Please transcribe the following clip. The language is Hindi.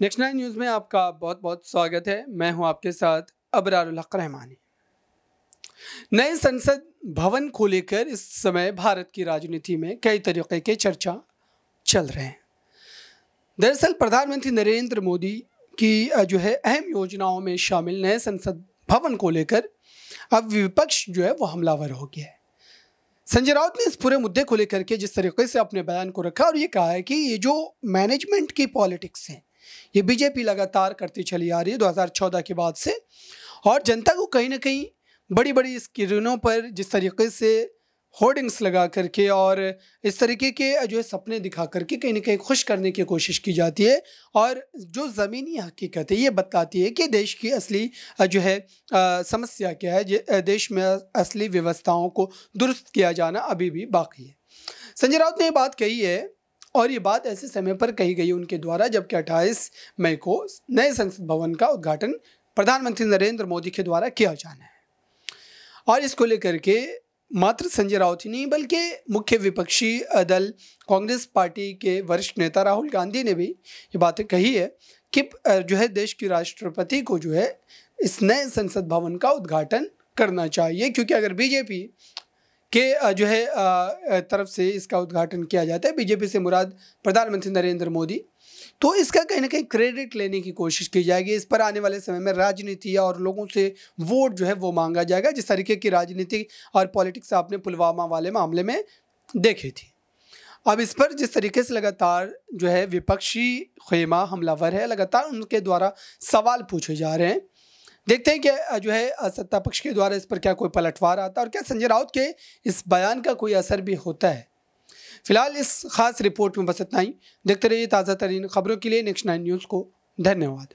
नेक्स्ट नाइन न्यूज़ में आपका बहुत बहुत स्वागत है मैं हूं आपके साथ अबरारहक रहमानी नए संसद भवन को लेकर इस समय भारत की राजनीति में कई तरीके के चर्चा चल रहे हैं दरअसल प्रधानमंत्री नरेंद्र मोदी की जो है अहम योजनाओं में शामिल नए संसद भवन को लेकर अब विपक्ष जो है वो हमलावर हो गया है संजय राउत ने इस पूरे मुद्दे को लेकर के जिस तरीके से अपने बयान को रखा और ये कहा है कि ये जो मैनेजमेंट की पॉलिटिक्स हैं ये बीजेपी लगातार करती चली आ रही है 2014 के बाद से और जनता को कहीं ना कहीं बड़ी बड़ी स्क्रीनों पर जिस तरीके से होर्डिंग्स लगा करके और इस तरीके के जो है सपने दिखा करके कहीं ना कहीं खुश करने की कोशिश की जाती है और जो ज़मीनी हकीकत है ये बताती है कि देश की असली जो है समस्या क्या है देश में असली व्यवस्थाओं को दुरुस्त किया जाना अभी भी बाकी है संजय राउत ने ये बात कही है और ये बात ऐसे समय पर कही गई उनके द्वारा जबकि अट्ठाईस मई को नए संसद भवन का उद्घाटन प्रधानमंत्री नरेंद्र मोदी के द्वारा किया जाना है और इसको लेकर के मात्र संजय राउत ही नहीं बल्कि मुख्य विपक्षी दल कांग्रेस पार्टी के वरिष्ठ नेता राहुल गांधी ने भी ये बातें कही है कि जो है देश की राष्ट्रपति को जो है इस नए संसद भवन का उद्घाटन करना चाहिए क्योंकि अगर बीजेपी के जो है तरफ से इसका उद्घाटन किया जाता है बीजेपी से मुराद प्रधानमंत्री नरेंद्र मोदी तो इसका कहीं ना कहीं क्रेडिट लेने की कोशिश की जाएगी इस पर आने वाले समय में राजनीति और लोगों से वोट जो है वो मांगा जाएगा जिस तरीके की राजनीति और पॉलिटिक्स आपने पुलवामा वाले मामले में देखी थी अब इस पर जिस तरीके से लगातार जो है विपक्षी खेमा हमलावर है लगातार उनके द्वारा सवाल पूछे जा रहे हैं देखते हैं कि जो है सत्ता पक्ष के द्वारा इस पर क्या कोई पलटवार आता है और क्या संजय राउत के इस बयान का कोई असर भी होता है फिलहाल इस खास रिपोर्ट में बस इतना ही देखते रहिए ताज़ा तरीन खबरों के लिए नेक्स्ट नाइन न्यूज़ को धन्यवाद